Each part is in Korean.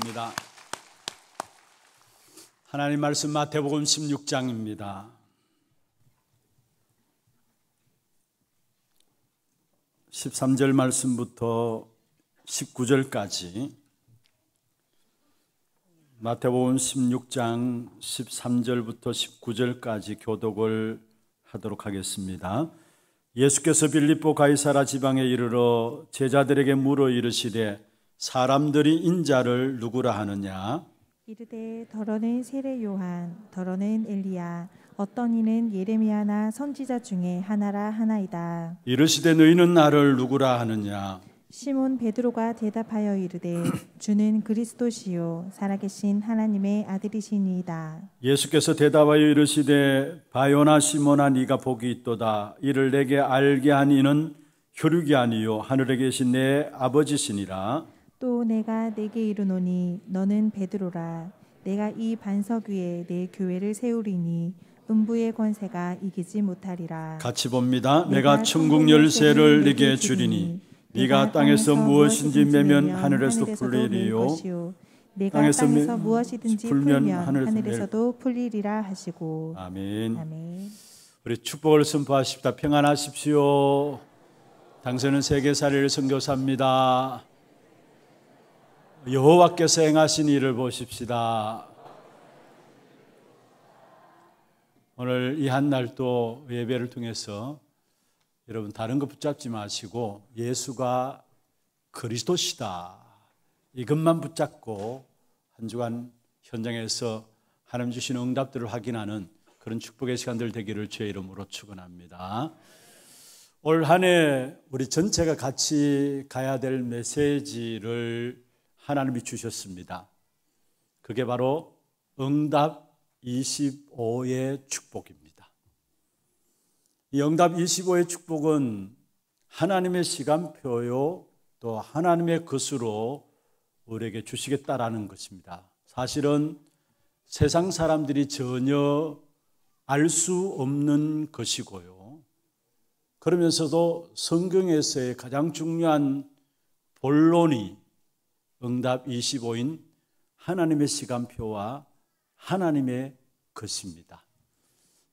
하겠습니다 하나님 말씀 마태복음 16장입니다. 13절 말씀부터 19절까지 마태복음 16장 13절부터 19절까지 교독을 하도록 하겠습니다. 예수께서 빌립보 가이사라 지방에 이르러 제자들에게 물어 이르시되 사람들이 인자를 누구라 하느냐 이르되 더러는 세례 요한 더러는 엘리야 어떤 이는 예레미야나 선지자 중에 하나라 하나이다 이르시되 너희는 나를 누구라 하느냐 시몬 베드로가 대답하여 이르되 주는 그리스도시요 살아계신 하나님의 아들이시니이다. 예수께서 대답하여 이르시되 바요나 시몬아 네가 복이 있도다 이를 내게 알게 한 이는 혈육이 아니요 하늘에 계신 내 아버지시니라. 또 내가 내게 이르노니 너는 베드로라 내가 이 반석 위에 내 교회를 세우리니 음부의 권세가 이기지 못하리라. 같이 봅니다. 내가 천국 열쇠를 네게 주리니 네가 땅에서 무엇인지 매면 하늘에서 풀리리요. 내가 땅에서, 무엇이든지 풀면, 하늘에서, 도 풀리리라 하시고. 아멘. 아멘. 우리 축복을 선포하십시다. 평안하십시오. 당신은 세계사를 선교사입니다. 여호와께서 행하신 일을 보십시다. 오늘 이 한날도 예배를 통해서 여러분 다른 것 붙잡지 마시고 예수가 그리스도시다. 이것만 붙잡고 한 주간 현장에서 하나님 주신 응답들을 확인하는 그런 축복의 시간들 되기를 주의 이름으로 축원합니다. 올 한 해 우리 전체가 같이 가야 될 메시지를 하나님이 주셨습니다. 그게 바로 응답 25의 축복입니다. 이 응답 25의 축복은 하나님의 시간표요 또 하나님의 것으로 우리에게 주시겠다라는 것입니다. 사실은 세상 사람들이 전혀 알 수 없는 것이고요. 그러면서도 성경에서의 가장 중요한 본론이 응답 25인 하나님의 시간표와 하나님의 것입니다.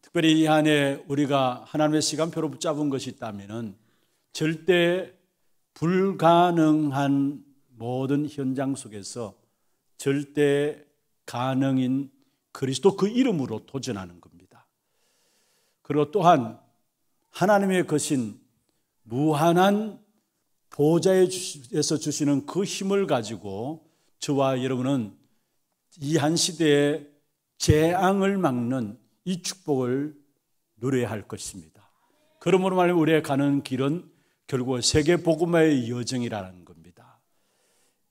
특별히 이 안에 우리가 하나님의 시간표로 붙잡은 것이 있다면 절대 불가능한 모든 현장 속에서 절대 가능인 그리스도 그 이름으로 도전하는 겁니다. 그리고 또한 하나님의 것인 무한한 보좌에서 주시는 그 힘을 가지고 저와 여러분은 이 한 시대의 재앙을 막는 이 축복을 누려야 할 것입니다. 그러므로 말하면 우리의 가는 길은 결국 세계 복음의 여정이라는 겁니다.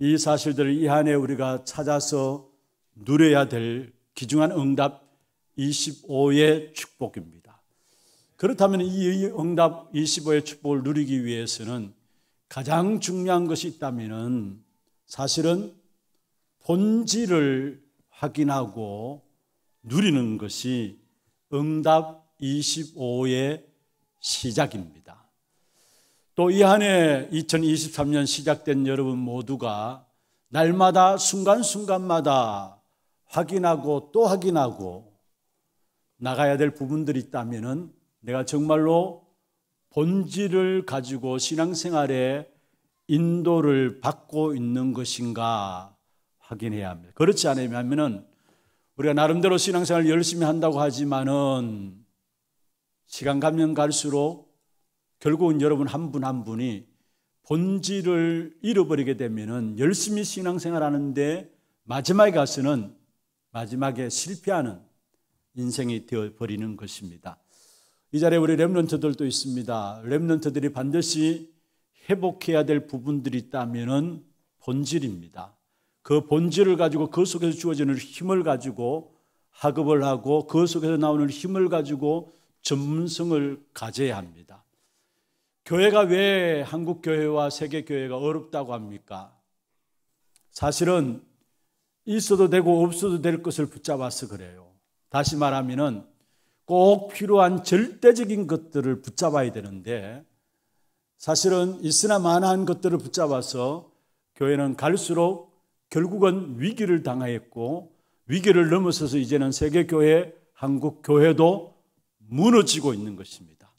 이 사실들을 이 안에 우리가 찾아서 누려야 될 기중한 응답 25의 축복입니다. 그렇다면 이 응답 25의 축복을 누리기 위해서는 가장 중요한 것이 있다면 사실은 본질을 확인하고 누리는 것이 응답 25의 시작입니다. 또 이한해 2023년 시작된 여러분 모두가 날마다 순간순간마다 확인하고 또 확인하고 나가야 될 부분들이 있다면 내가 정말로 본질을 가지고 신앙생활에 인도를 받고 있는 것인가 확인해야 합니다. 그렇지 않으면 우리가 나름대로 신앙생활 열심히 한다고 하지만은 시간 가면 갈수록 결국은 여러분 한 분한 한 분이 본질을 잃어버리게 되면은 열심히 신앙생활 하는데 마지막에 가서는 마지막에 실패하는 인생이 되어 버리는 것입니다. 이 자리에 우리 랩런트들도 있습니다. 랩런트들이 반드시 회복해야 될 부분들이 있다면 본질입니다. 그 본질을 가지고 그 속에서 주어지는 힘을 가지고 학업을 하고 그 속에서 나오는 힘을 가지고 전문성을 가져야 합니다. 교회가 왜 한국 교회와 세계 교회가 어렵다고 합니까? 사실은 있어도 되고 없어도 될 것을 붙잡아서 그래요. 다시 말하면은 꼭 필요한 절대적인 것들을 붙잡아야 되는데 사실은 있으나 마나한 것들을 붙잡아서 교회는 갈수록 결국은 위기를 당하였고 위기를 넘어서서 이제는 세계교회, 한국교회도 무너지고 있는 것입니다.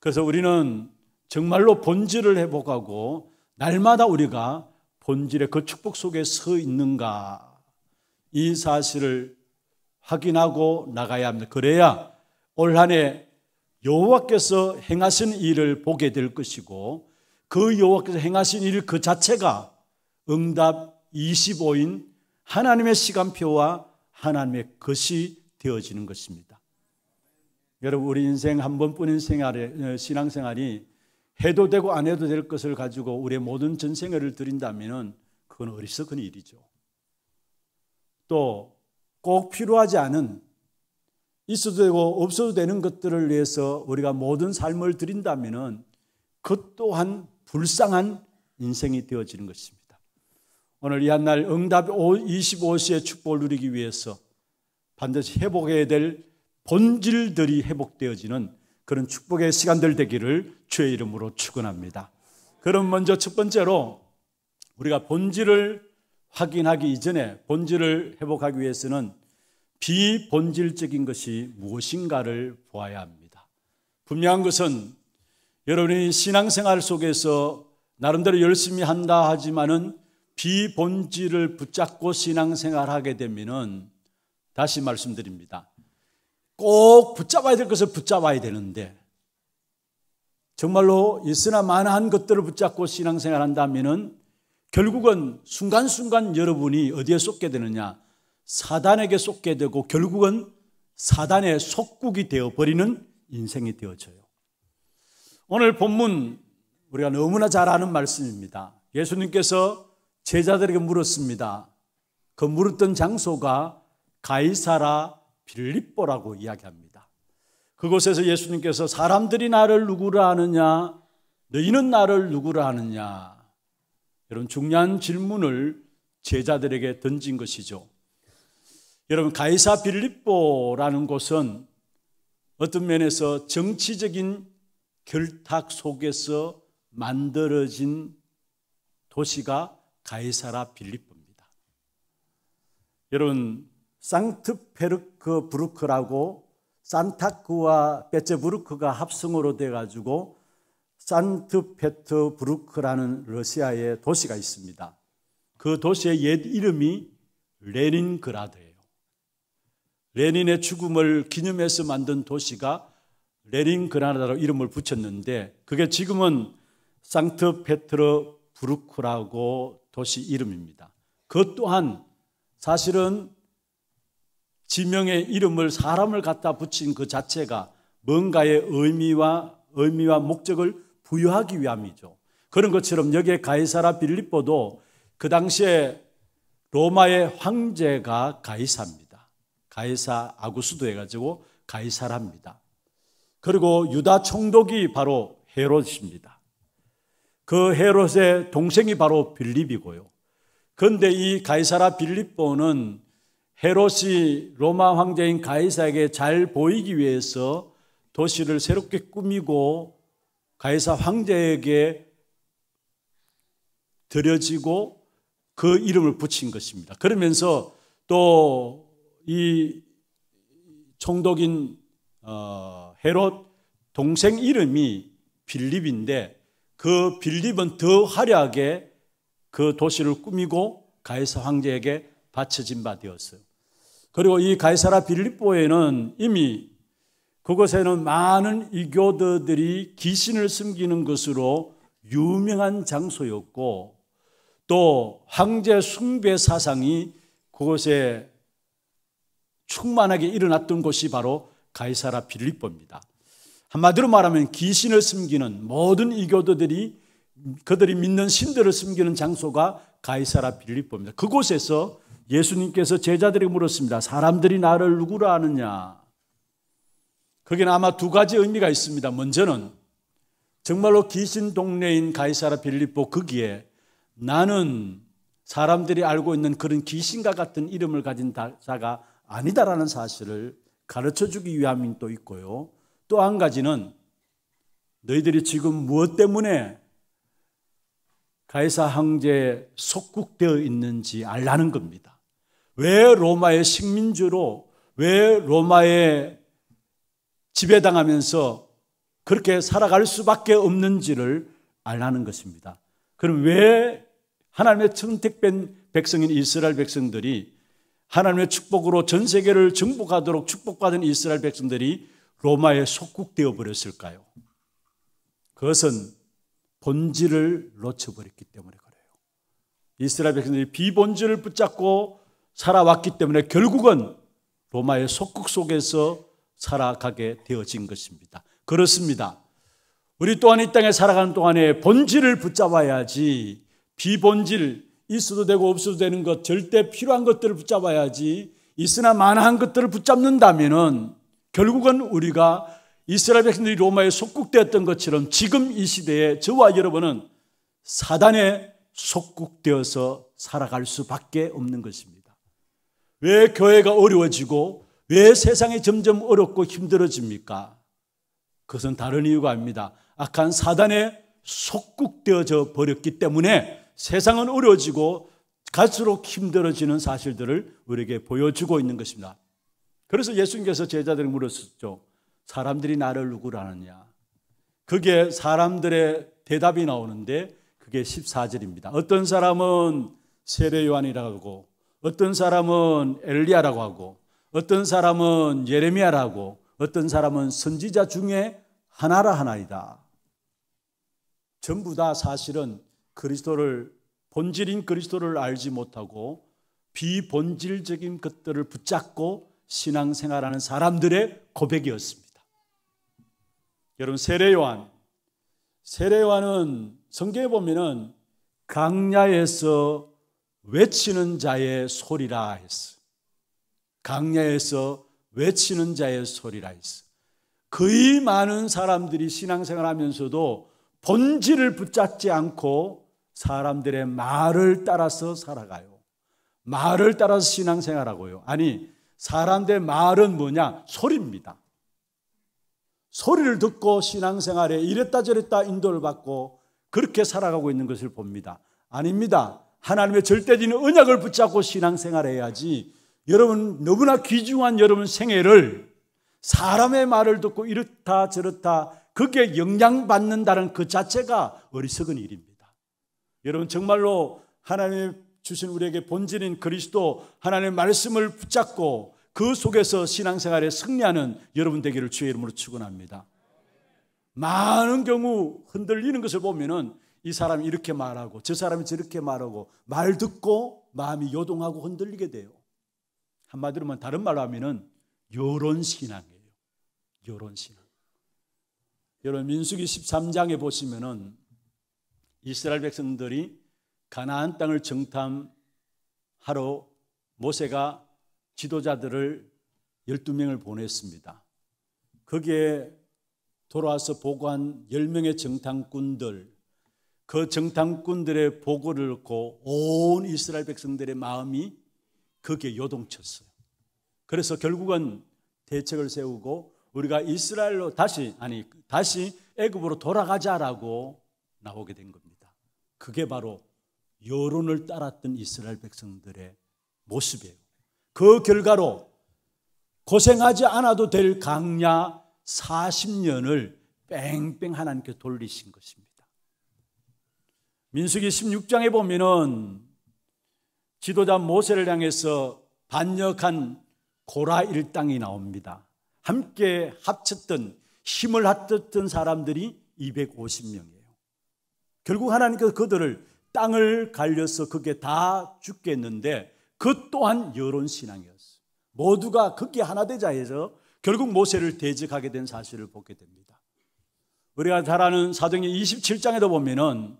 그래서 우리는 정말로 본질을 회복하고 날마다 우리가 본질의 그 축복 속에 서 있는가 이 사실을 확인하고 나가야 합니다. 그래야 올 한해 여호와께서 행하신 일을 보게 될 것이고 그 여호와께서 행하신 일 그 자체가 응답 25인 하나님의 시간표와 하나님의 것이 되어지는 것입니다. 여러분 우리 인생 한 번뿐인 생활에 어, 신앙생활이 해도 되고 안 해도 될 것을 가지고 우리의 모든 전생애 드린다면 그건 어리석은 일이죠. 또 꼭 필요하지 않은 있어도 되고 없어도 되는 것들을 위해서 우리가 모든 삶을 드린다면은 그 또한 불쌍한 인생이 되어지는 것입니다. 오늘 이 한날 응답 25시의 축복을 누리기 위해서 반드시 회복해야 될 본질들이 회복되어지는 그런 축복의 시간들 되기를 주의 이름으로 축원합니다. 그럼 먼저 첫 번째로 우리가 본질을 확인하기 이전에 본질을 회복하기 위해서는 비본질적인 것이 무엇인가를 보아야 합니다. 분명한 것은 여러분이 신앙생활 속에서 나름대로 열심히 한다 하지만은 비본질을 붙잡고 신앙생활 하게 되면은 다시 말씀드립니다. 꼭 붙잡아야 될 것을 붙잡아야 되는데 정말로 있으나 마나한 것들을 붙잡고 신앙생활 한다면은 결국은 순간순간 여러분이 어디에 쏟게 되느냐? 사단에게 속게 되고 결국은 사단의 속국이 되어버리는 인생이 되어져요. 오늘 본문 우리가 너무나 잘 아는 말씀입니다. 예수님께서 제자들에게 물었습니다. 그 물었던 장소가 가이사라 빌립보라고 이야기합니다. 그곳에서 예수님께서 사람들이 나를 누구라 하느냐, 너희는 나를 누구라 하느냐, 이런 중요한 질문을 제자들에게 던진 것이죠. 여러분 가이사 빌립보라는 곳은 어떤 면에서 정치적인 결탁 속에서 만들어진 도시가 가이사라 빌립보입니다. 여러분 상트페르크 브루크라고 산타크와 베체부르크가 합성으로 돼 가지고 산트페트부르크라는 러시아의 도시가 있습니다. 그 도시의 옛 이름이 레닌그라드예요. 레닌의 죽음을 기념해서 만든 도시가 레닌 그라나다로 이름을 붙였는데 그게 지금은 상트페트르 부르크라고 도시 이름입니다. 그것 또한 사실은 지명의 이름을 사람을 갖다 붙인 그 자체가 뭔가의 의미와 의미와 목적을 부여하기 위함이죠. 그런 것처럼 여기에 가이사라 빌립보도 그 당시에 로마의 황제가 가이사입니다. 가이사 아구수도 해가지고 가이사랍니다. 그리고 유다 총독이 바로 헤롯입니다. 그 헤롯의 동생이 바로 빌립이고요. 그런데 이 가이사라 빌립보는 헤롯이 로마 황제인 가이사에게 잘 보이기 위해서 도시를 새롭게 꾸미고 가이사 황제에게 드려지고 그 이름을 붙인 것입니다. 그러면서 또이 총독인 어, 헤롯 동생 이름이 빌립인데 그 빌립은 더 화려하게 그 도시를 꾸미고 가이사 황제에게 바쳐진 바 되었어요. 그리고 이 가이사라 빌립보에는 이미 그곳에는 많은 이교도들이 귀신을 숨기는 것으로 유명한 장소였고 또 황제 숭배 사상이 그곳에 충만하게 일어났던 곳이 바로 가이사라 빌립보입니다. 한마디로 말하면 귀신을 숨기는 모든 이교도들이 그들이 믿는 신들을 숨기는 장소가 가이사라 빌립보입니다. 그곳에서 예수님께서 제자들에게 물었습니다. 사람들이 나를 누구라 하느냐? 거기는 아마 두 가지 의미가 있습니다. 먼저는 정말로 귀신 동네인 가이사라 빌립보 거기에 나는 사람들이 알고 있는 그런 귀신과 같은 이름을 가진 자가 아니다라는 사실을 가르쳐 주기 위함이 또 있고요. 또 한 가지는 너희들이 지금 무엇 때문에 가이사 황제에 속국되어 있는지 알라는 겁니다. 왜 로마의 식민주로, 왜 로마에 지배당하면서 그렇게 살아갈 수밖에 없는지를 알라는 것입니다. 그럼 왜 하나님의 선택된 백성인 이스라엘 백성들이 하나님의 축복으로 전 세계를 정복하도록 축복받은 이스라엘 백성들이 로마에 속국되어 버렸을까요? 그것은 본질을 놓쳐버렸기 때문에 그래요. 이스라엘 백성들이 비본질을 붙잡고 살아왔기 때문에 결국은 로마의 속국 속에서 살아가게 되어진 것입니다. 그렇습니다. 우리 또한 이 땅에 살아가는 동안에 본질을 붙잡아야지 비본질, 있어도 되고 없어도 되는 것, 절대 필요한 것들을 붙잡아야지 있으나 마나한 것들을 붙잡는다면은 결국은 우리가 이스라엘 백성들이 로마에 속국되었던 것처럼 지금 이 시대에 저와 여러분은 사단에 속국되어서 살아갈 수밖에 없는 것입니다. 왜 교회가 어려워지고 왜 세상이 점점 어렵고 힘들어집니까? 그것은 다른 이유가 아닙니다. 악한 사단에 속국되어져 버렸기 때문에 세상은 어려워지고 갈수록 힘들어지는 사실들을 우리에게 보여주고 있는 것입니다. 그래서 예수님께서 제자들에게 물었죠. 사람들이 나를 누구라느냐? 그게 사람들의 대답이 나오는데 그게 14절입니다. 어떤 사람은 세례 요한이라고 하고 어떤 사람은 엘리야라고 하고 어떤 사람은 예레미야라고 어떤 사람은 선지자 중에 하나라 하나이다. 전부 다 사실은 그리스도를 본질인 그리스도를 알지 못하고 비본질적인 것들을 붙잡고 신앙생활하는 사람들의 고백이었습니다. 여러분 세례 요한 세례 요한은 성경에 보면은 강야에서 외치는 자의 소리라 했어. 강야에서 외치는 자의 소리라 했어. 그의 많은 사람들이 신앙생활하면서도 본질을 붙잡지 않고 사람들의 말을 따라서 살아가요. 말을 따라서 신앙생활하고요. 아니, 사람들의 말은 뭐냐? 소리입니다. 소리를 듣고 신앙생활에 이랬다 저랬다 인도를 받고 그렇게 살아가고 있는 것을 봅니다. 아닙니다. 하나님의 절대적인 언약을 붙잡고 신앙생활해야지 여러분 너무나 귀중한 여러분 생애를 사람의 말을 듣고 이렇다 저렇다 그게 영향받는다는 그 자체가 어리석은 일입니다. 여러분 정말로 하나님 주신 우리에게 본질인 그리스도 하나님의 말씀을 붙잡고 그 속에서 신앙생활에 승리하는 여러분 되기를 주의 이름으로 축원합니다. 많은 경우 흔들리는 것을 보면은 이 사람이 이렇게 말하고 저 사람이 저렇게 말하고 말 듣고 마음이 요동하고 흔들리게 돼요. 한마디로만 다른 말로 하면은 여론 신앙이에요. 여론 신앙. 여러분 민수기 13장에 보시면은 이스라엘 백성들이 가나안 땅을 정탐하러 모세가 지도자들을 12명을 보냈습니다. 거기에 돌아와서 보고한 10명의 정탐꾼들, 그 정탐꾼들의 보고를 듣고 온 이스라엘 백성들의 마음이 거기에 요동쳤어요. 그래서 결국은 대책을 세우고 우리가 이스라엘로 다시, 아니, 다시 애굽으로 돌아가자라고 나오게 된 겁니다. 그게 바로 여론을 따랐던 이스라엘 백성들의 모습이에요. 그 결과로 고생하지 않아도 될 강야 40년을 뺑뺑 하나님께 돌리신 것입니다. 민수기 16장에 보면은 지도자 모세를 향해서 반역한 고라 일당이 나옵니다. 함께 합쳤던 힘을 합쳤던 사람들이 250명이에요. 결국 하나님께서 그들을 땅을 갈려서 그게 다 죽겠는데 그 또한 여론 신앙이었어 모두가 극기 하나 되자 해서 결국 모세를 대적하게 된 사실을 보게 됩니다. 우리가 잘 아는 사도행전 27장에도 보면은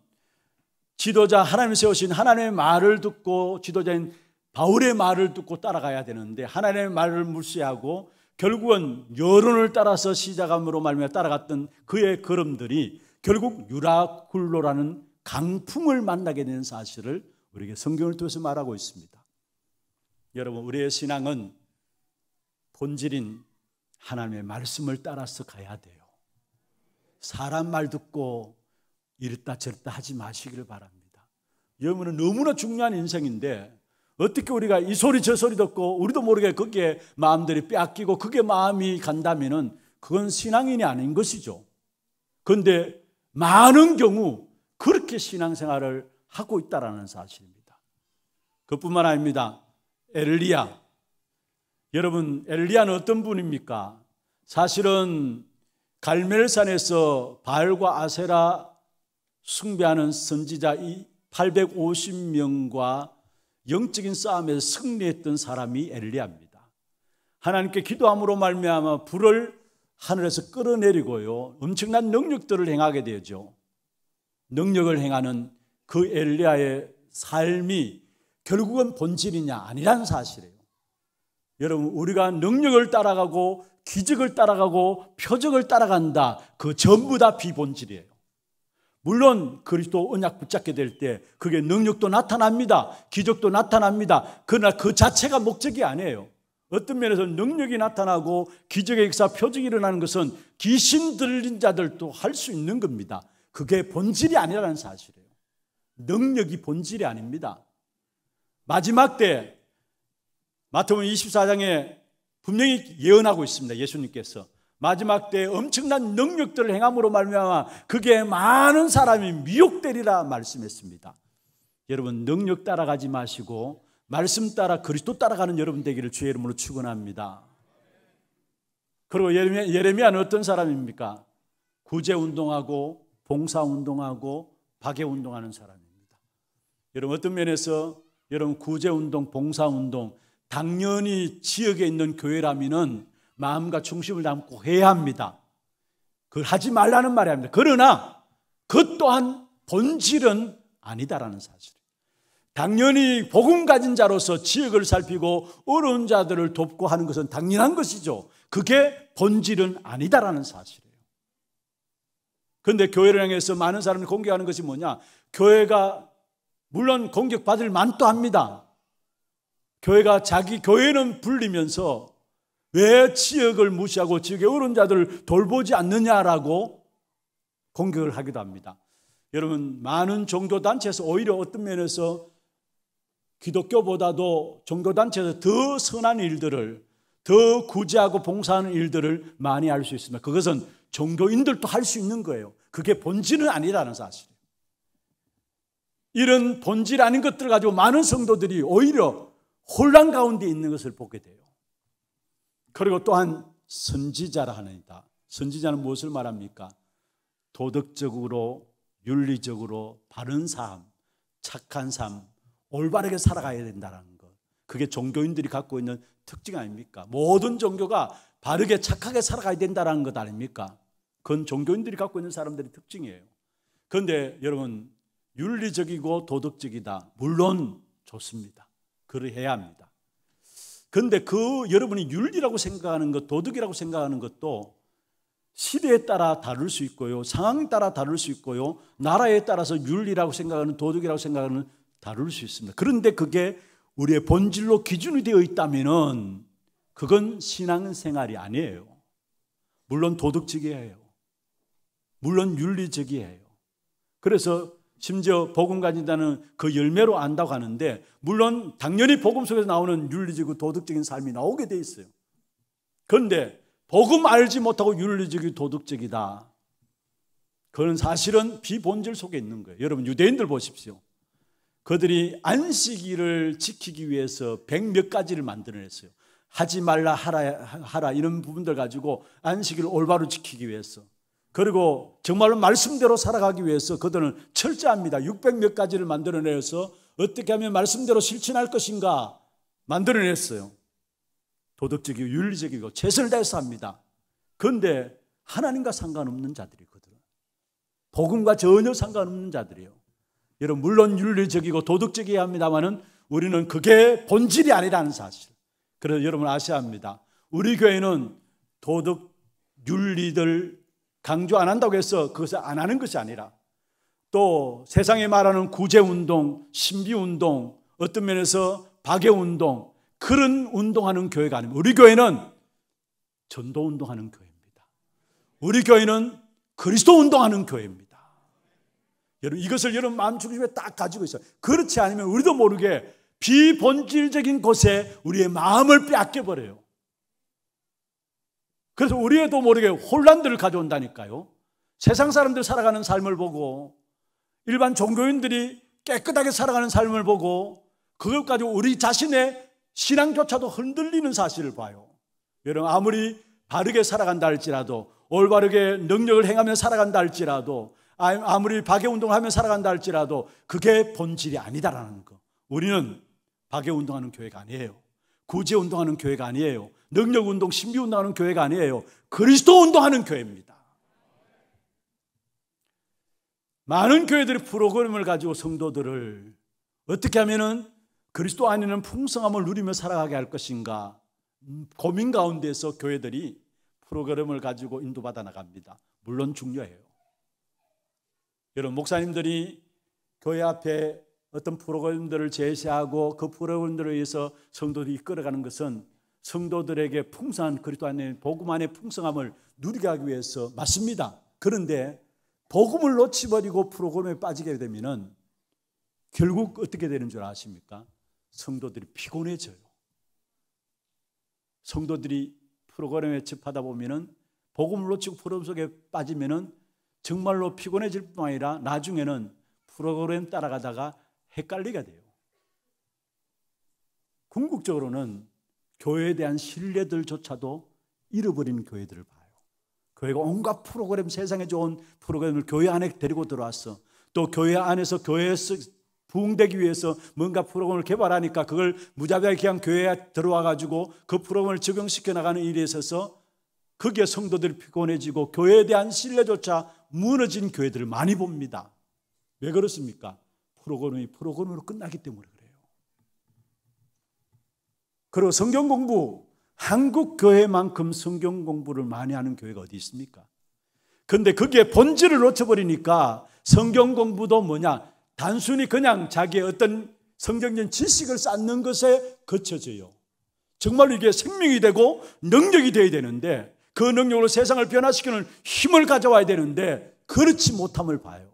지도자 하나님 세우신 하나님의 말을 듣고 지도자인 바울의 말을 듣고 따라가야 되는데 하나님의 말을 무시하고 결국은 여론을 따라서 시작함으로 말미 따라갔던 그의 걸음들이 결국 유라굴로라는 강풍을 만나게 되는 사실을 우리에게 성경을 통해서 말하고 있습니다. 여러분, 우리의 신앙은 본질인 하나님의 말씀을 따라서 가야 돼요. 사람 말 듣고 이랬다 저랬다 하지 마시기를 바랍니다. 여러분은 너무나 중요한 인생인데 어떻게 우리가 이 소리 저 소리 듣고 우리도 모르게 거기 마음들이 빼기고 그게 마음이 간다면은 그건 신앙인이 아닌 것이죠. 그런데 많은 경우 그렇게 신앙생활을 하고 있다라는 사실입니다. 그뿐만 아닙니다. 엘리야. 여러분, 엘리야는 어떤 분입니까? 사실은 갈멜산에서 바알과 아세라 숭배하는 선지자 이 850명과 영적인 싸움에서 승리했던 사람이 엘리야입니다. 하나님께 기도함으로 말미암아 불을 하늘에서 끌어내리고요. 엄청난 능력들을 행하게 되죠. 능력을 행하는 그 엘리야의 삶이 결국은 본질이냐 아니란 사실이에요. 여러분 우리가 능력을 따라가고 기적을 따라가고 표적을 따라간다. 그 전부 다 비본질이에요. 물론 그리스도 언약 붙잡게 될 때 그게 능력도 나타납니다. 기적도 나타납니다. 그러나 그 자체가 목적이 아니에요. 어떤 면에서 능력이 나타나고 기적의 역사 표적이 일어나는 것은 귀신 들린 자들도 할 수 있는 겁니다. 그게 본질이 아니라는 사실이에요. 능력이 본질이 아닙니다. 마지막 때 마태복음 24장에 분명히 예언하고 있습니다. 예수님께서 마지막 때 엄청난 능력들을 행함으로 말미암아 그게 많은 사람이 미혹되리라 말씀했습니다. 여러분 능력 따라가지 마시고 말씀 따라 그리스도 따라가는 여러분 되기를 주의 이름으로 축원합니다. 그리고 예레미야, 예레미야는 어떤 사람입니까? 구제 운동하고 봉사 운동하고 박애 운동하는 사람입니다. 여러분 어떤 면에서 여러분 구제 운동, 봉사 운동 당연히 지역에 있는 교회라면은 마음과 중심을 담고 해야 합니다. 그걸 하지 말라는 말이 아닙니다. 그러나 그 또한 본질은 아니다라는 사실. 당연히 복음 가진 자로서 지역을 살피고 어려운 자들을 돕고 하는 것은 당연한 것이죠. 그게 본질은 아니다라는 사실이에요. 그런데 교회를 향해서 많은 사람이 공격하는 것이 뭐냐? 교회가 물론 공격받을 만도 합니다. 교회가 자기 교회는 불리면서 왜 지역을 무시하고 지역의 어려운 자들을 돌보지 않느냐라고 공격을 하기도 합니다. 여러분 많은 종교 단체에서 오히려 어떤 면에서 기독교보다도 종교단체에서 더 선한 일들을 더 구제하고 봉사하는 일들을 많이 할 수 있습니다. 그것은 종교인들도 할 수 있는 거예요. 그게 본질은 아니라는 사실이에요. 이런 본질 아닌 것들 가지고 많은 성도들이 오히려 혼란 가운데 있는 것을 보게 돼요. 그리고 또한 선지자라 하는이다. 선지자는 무엇을 말합니까? 도덕적으로, 윤리적으로 바른 삶, 착한 삶, 올바르게 살아가야 된다는 것. 그게 종교인들이 갖고 있는 특징 아닙니까? 모든 종교가 바르게 착하게 살아가야 된다는 것 아닙니까? 그건 종교인들이 갖고 있는 사람들의 특징이에요. 그런데 여러분, 윤리적이고 도덕적이다. 물론 좋습니다. 그를해야 합니다. 그런데 그 여러분이 윤리라고 생각하는 것, 도덕이라고 생각하는 것도 시대에 따라 다를 수 있고요. 상황에 따라 다를 수 있고요. 나라에 따라서 윤리라고 생각하는 도덕이라고 생각하는 다룰 수 있습니다. 그런데 그게 우리의 본질로 기준이 되어 있다면은 그건 신앙생활이 아니에요. 물론 도덕적이에요. 물론 윤리적이에요. 그래서 심지어 복음 가진다는 그 열매로 안다고 하는데 물론 당연히 복음 속에서 나오는 윤리적이고 도덕적인 삶이 나오게 돼 있어요. 그런데 복음 알지 못하고 윤리적이 도덕적이다. 그건 사실은 비본질 속에 있는 거예요. 여러분 유대인들 보십시오. 그들이 안식일을 지키기 위해서 백 몇 가지를 만들어냈어요. 하지 말라 하라, 하라 이런 부분들 가지고 안식일을 올바로 지키기 위해서 그리고 정말로 말씀대로 살아가기 위해서 그들은 철저합니다. 600몇 가지를 만들어내서 어떻게 하면 말씀대로 실천할 것인가 만들어냈어요. 도덕적이고 윤리적이고 최선을 다해서 합니다. 그런데 하나님과 상관없는 자들이거든요. 복음과 전혀 상관없는 자들이에요. 여러분 물론 윤리적이고 도덕적이어야 합니다만은 우리는 그게 본질이 아니라는 사실. 그래서 여러분 아셔야 합니다. 우리 교회는 도덕 윤리들 강조 안 한다고 해서 그것을 안 하는 것이 아니라 또 세상에 말하는 구제 운동, 신비 운동, 어떤 면에서 박애 운동 그런 운동하는 교회가 아닙니다. 우리 교회는 전도 운동하는 교회입니다. 우리 교회는 그리스도 운동하는 교회입니다. 여러분 이것을 여러분 마음 중심에 딱 가지고 있어요. 그렇지 않으면 우리도 모르게 비본질적인 곳에 우리의 마음을 빼앗겨 버려요. 그래서 우리에도 모르게 혼란들을 가져온다니까요. 세상 사람들 살아가는 삶을 보고 일반 종교인들이 깨끗하게 살아가는 삶을 보고 그걸 가지고 우리 자신의 신앙조차도 흔들리는 사실을 봐요. 여러분 아무리 바르게 살아간다 할지라도 올바르게 능력을 행하며 살아간다 할지라도 아, 아무리 박애 운동을 하며 살아간다 할지라도 그게 본질이 아니다라는 거. 우리는 박애 운동하는 교회가 아니에요. 구제 운동하는 교회가 아니에요. 능력 운동, 신비 운동하는 교회가 아니에요. 그리스도 운동하는 교회입니다. 많은 교회들이 프로그램을 가지고 성도들을 어떻게 하면은 그리스도 안에는 풍성함을 누리며 살아가게 할 것인가 고민 가운데서 교회들이 프로그램을 가지고 인도받아 나갑니다. 물론 중요해요. 여러분 목사님들이 교회 앞에 어떤 프로그램들을 제시하고 그 프로그램들을 위해서 성도들이 이끌어가는 것은 성도들에게 풍성한 그리스도 안에 복음 안의 풍성함을 누리게 하기 위해서 맞습니다. 그런데 복음을 놓치버리고 프로그램에 빠지게 되면은 결국 어떻게 되는 줄 아십니까? 성도들이 피곤해져요. 성도들이 프로그램에 접하다 보면은 복음을 놓치고 프로그램 속에 빠지면은 정말로 피곤해질 뿐 아니라 나중에는 프로그램 따라가다가 헷갈리게 돼요. 궁극적으로는 교회에 대한 신뢰들조차도 잃어버린 교회들을 봐요. 교회가 온갖 프로그램, 세상에 좋은 프로그램을 교회 안에 데리고 들어왔어. 또 교회 안에서 교회에서 부흥되기 위해서 뭔가 프로그램을 개발하니까 그걸 무자비하게 그냥 교회에 들어와 가지고 그 프로그램을 적용시켜 나가는 일에 있어서 그게 성도들이 피곤해지고 교회에 대한 신뢰조차 무너진 교회들을 많이 봅니다. 왜 그렇습니까? 프로그램이 프로그램으로 끝나기 때문에 그래요. 그리고 성경 공부, 한국 교회만큼 성경 공부를 많이 하는 교회가 어디 있습니까? 근데 그게 본질을 놓쳐버리니까 성경 공부도 뭐냐? 단순히 그냥 자기의 어떤 성경적 지식을 쌓는 것에 거쳐져요 정말로 이게 생명이 되고 능력이 되어야 되는데 그 능력으로 세상을 변화시키는 힘을 가져와야 되는데 그렇지 못함을 봐요.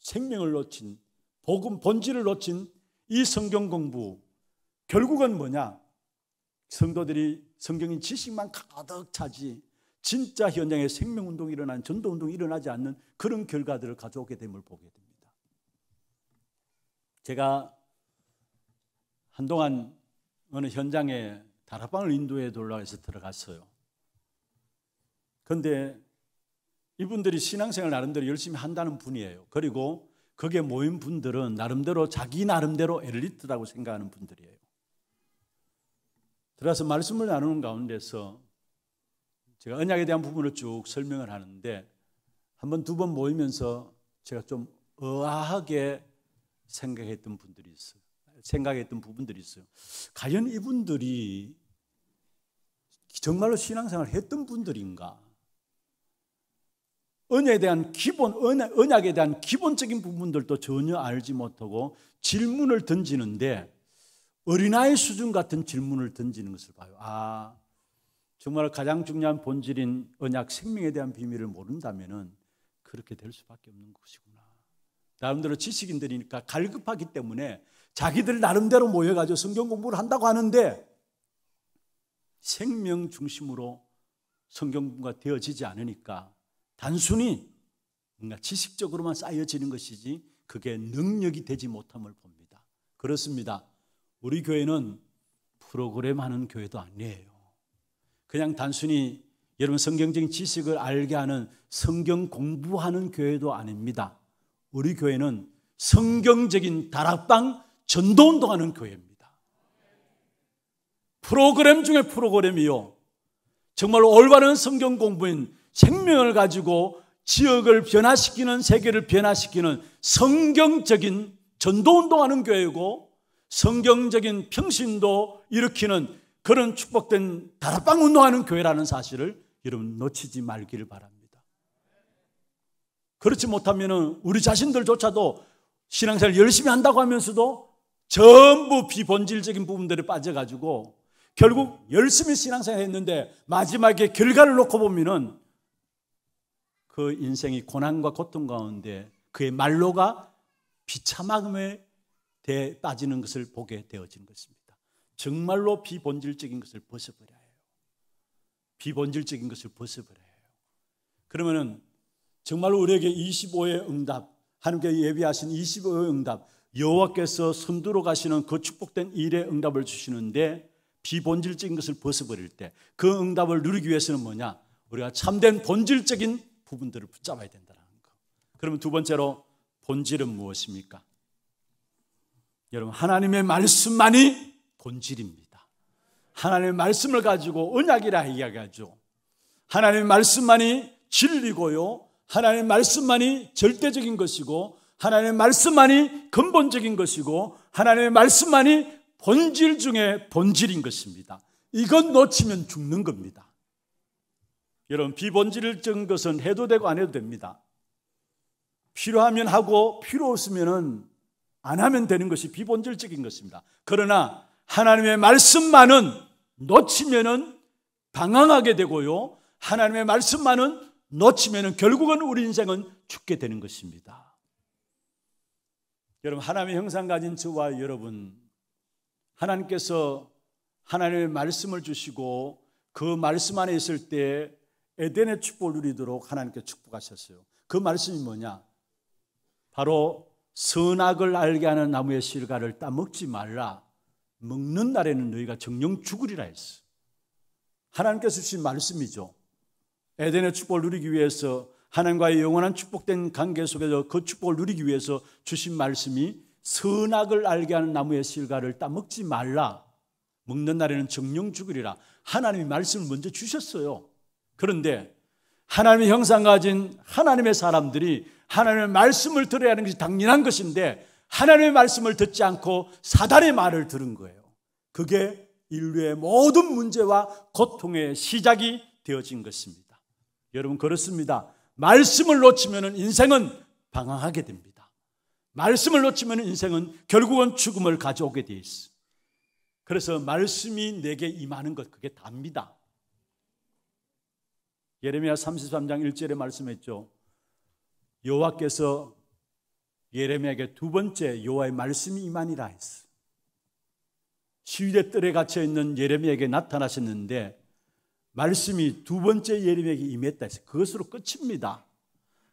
생명을 놓친 복음 본질을 놓친 이 성경 공부 결국은 뭐냐? 성도들이 성경인 지식만 가득 차지 진짜 현장에 생명 운동이 일어난 전도 운동이 일어나지 않는 그런 결과들을 가져오게 됨을 보게 됩니다. 제가 한동안 어느 현장에 다락방을 인도해 돌라 해서 들어갔어요. 근데 이분들이 신앙생활 나름대로 열심히 한다는 분이에요. 그리고 그게 모인 분들은 나름대로 자기 나름대로 엘리트라고 생각하는 분들이에요. 그래서 말씀을 나누는 가운데서 제가 언약에 대한 부분을 쭉 설명을 하는데 한 번, 두 번 모이면서 제가 좀 의아하게 생각했던 분들이 있어요. 생각했던 부분들이 있어요. 과연 이분들이 정말로 신앙생활을 했던 분들인가? 은혜에 대한 기본 은약에 대한 기본적인 부분들도 전혀 알지 못하고 질문을 던지는데 어린아이 수준 같은 질문을 던지는 것을 봐요. 아, 정말 가장 중요한 본질인 언약 생명에 대한 비밀을 모른다면 그렇게 될 수밖에 없는 것이구나. 나름대로 지식인들이니까 갈급하기 때문에 자기들 나름대로 모여가지고 성경 공부를 한다고 하는데 생명 중심으로 성경 공부가 되어지지 않으니까 단순히 뭔가 지식적으로만 쌓여지는 것이지 그게 능력이 되지 못함을 봅니다. 그렇습니다. 우리 교회는 프로그램 하는 교회도 아니에요. 그냥 단순히 여러분 성경적인 지식을 알게 하는 성경 공부하는 교회도 아닙니다. 우리 교회는 성경적인 다락방 전도 운동하는 교회입니다. 프로그램 중에 프로그램이요. 정말 올바른 성경 공부인 생명을 가지고 지역을 변화시키는 세계를 변화시키는 성경적인 전도 운동하는 교회고 성경적인 평신도 일으키는 그런 축복된 다락방 운동하는 교회라는 사실을 여러분 놓치지 말기를 바랍니다. 그렇지 못하면 우리 자신들조차도 신앙생활 열심히 한다고 하면서도 전부 비본질적인 부분들이 빠져가지고 결국 열심히 신앙생활 했는데 마지막에 결과를 놓고 보면은 그 인생이 고난과 고통 가운데 그의 말로가 비참함에 대 빠지는 것을 보게 되어지는 것입니다. 정말로 비본질적인 것을 벗어버려요 비본질적인 것을 벗어버려요 그러면은 정말로 우리에게 25의 응답, 하나님께 예비하신 25의 응답, 여호와께서 선두로 가시는 그 축복된 일의 응답을 주시는데 비본질적인 것을 벗어버릴 때 그 응답을 누리기 위해서는 뭐냐? 우리가 참된 본질적인 부분들을 붙잡아야 된다는 거. 그러면 두 번째로 본질은 무엇입니까? 여러분 하나님의 말씀만이 본질입니다. 하나님의 말씀을 가지고 언약이라 이야기하죠. 하나님의 말씀만이 진리고요. 하나님의 말씀만이 절대적인 것이고 하나님의 말씀만이 근본적인 것이고 하나님의 말씀만이 본질 중에 본질인 것입니다. 이건 놓치면 죽는 겁니다. 여러분 비본질을 적은 것은 해도 되고 안 해도 됩니다. 필요하면 하고 필요 없으면안 하면 되는 것이 비본질적인 것입니다. 그러나 하나님의 말씀만은 놓치면은 방황하게 되고요. 하나님의 말씀만은 놓치면은 결국은 우리 인생은 죽게 되는 것입니다. 여러분 하나님의 형상 가진 저와 여러분 하나님께서 하나님의 말씀을 주시고 그 말씀 안에 있을 때 에덴의 축복을 누리도록 하나님께 축복하셨어요. 그 말씀이 뭐냐? 바로 선악을 알게 하는 나무의 실과를 따먹지 말라. 먹는 날에는 너희가 정령 죽으리라 했어. 하나님께서 주신 말씀이죠. 에덴의 축복을 누리기 위해서 하나님과의 영원한 축복된 관계 속에서 그 축복을 누리기 위해서 주신 말씀이 선악을 알게 하는 나무의 실과를 따먹지 말라. 먹는 날에는 정령 죽으리라. 하나님이 말씀을 먼저 주셨어요. 그런데 하나님의 형상 가진 하나님의 사람들이 하나님의 말씀을 들어야 하는 것이 당연한 것인데 하나님의 말씀을 듣지 않고 사단의 말을 들은 거예요. 그게 인류의 모든 문제와 고통의 시작이 되어진 것입니다. 여러분 그렇습니다. 말씀을 놓치면 인생은 방황하게 됩니다. 말씀을 놓치면 인생은 결국은 죽음을 가져오게 돼 있어. 그래서 말씀이 내게 임하는 것 그게 답니다. 예레미야 33장 1절에 말씀했죠. 여호와께서 예레미야에게 두 번째 여호와의 말씀이 임하니라 했어. 시위대 뜰에 갇혀 있는 예레미야에게 나타나셨는데 말씀이 두 번째 예레미야에게 임했다 했어. 그것으로 끝입니다.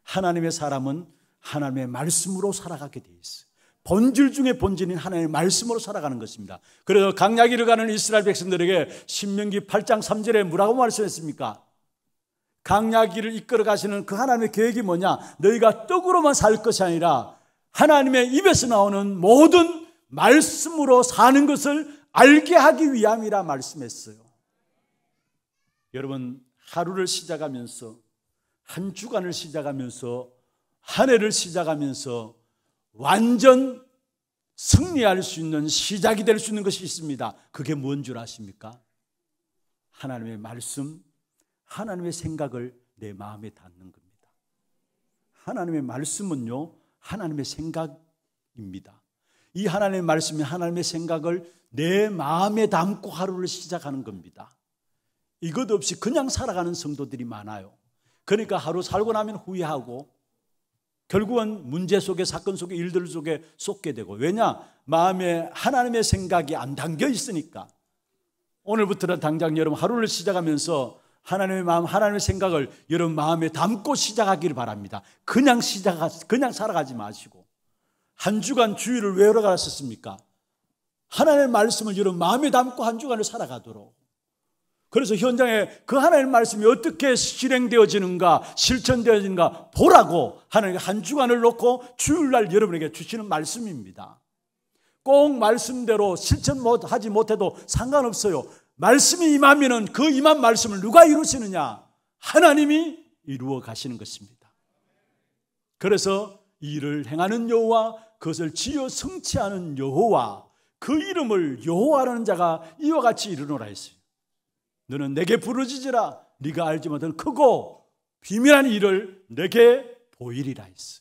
하나님의 사람은 하나님의 말씀으로 살아가게 돼 있어. 본질 중의 본질인 하나님의 말씀으로 살아가는 것입니다. 그래서 강야기를 가는 이스라엘 백성들에게 신명기 8장 3절에 뭐라고 말씀했습니까? 강약기를 이끌어 가시는 그 하나님의 계획이 뭐냐? 너희가 떡으로만 살 것이 아니라 하나님의 입에서 나오는 모든 말씀으로 사는 것을 알게 하기 위함이라 말씀했어요. 여러분, 하루를 시작하면서, 한 주간을 시작하면서, 한 해를 시작하면서 완전 승리할 수 있는 시작이 될 수 있는 것이 있습니다. 그게 뭔 줄 아십니까? 하나님의 말씀, 하나님의 생각을 내 마음에 닿는 겁니다. 하나님의 말씀은요, 하나님의 생각입니다. 이 하나님의 말씀이 하나님의 생각을 내 마음에 담고 하루를 시작하는 겁니다. 이것 없이 그냥 살아가는 성도들이 많아요. 그러니까 하루 살고 나면 후회하고 결국은 문제 속에 사건 속에 일들 속에 쏟게 되고 왜냐 마음에 하나님의 생각이 안 담겨 있으니까 오늘부터는 당장 여러분 하루를 시작하면서 하나님의 마음, 하나님의 생각을 여러분 마음에 담고 시작하기를 바랍니다. 그냥 시작 그냥 살아가지 마시고. 한 주간 주일을 왜 걸어가셨습니까? 하나님의 말씀을 여러분 마음에 담고 한 주간을 살아가도록. 그래서 현장에 그 하나님의 말씀이 어떻게 실행되어지는가, 실천되어지는가 보라고 하나님 한 주간을 놓고 주일날 여러분에게 주시는 말씀입니다. 꼭 말씀대로 실천 못, 하지 못해도 상관없어요. 말씀이 임하면그 임한 말씀을 누가 이루시느냐? 하나님이 이루어 가시는 것입니다. 그래서 일을 행하는 여호와 그것을 지어 성취하는 여호와 그 이름을 여호와라는 자가 이와 같이 이르노라 했어요. 너는 내게 부르짖으라 네가 알지 못한 크고 비밀한 일을 내게 보이리라 했어.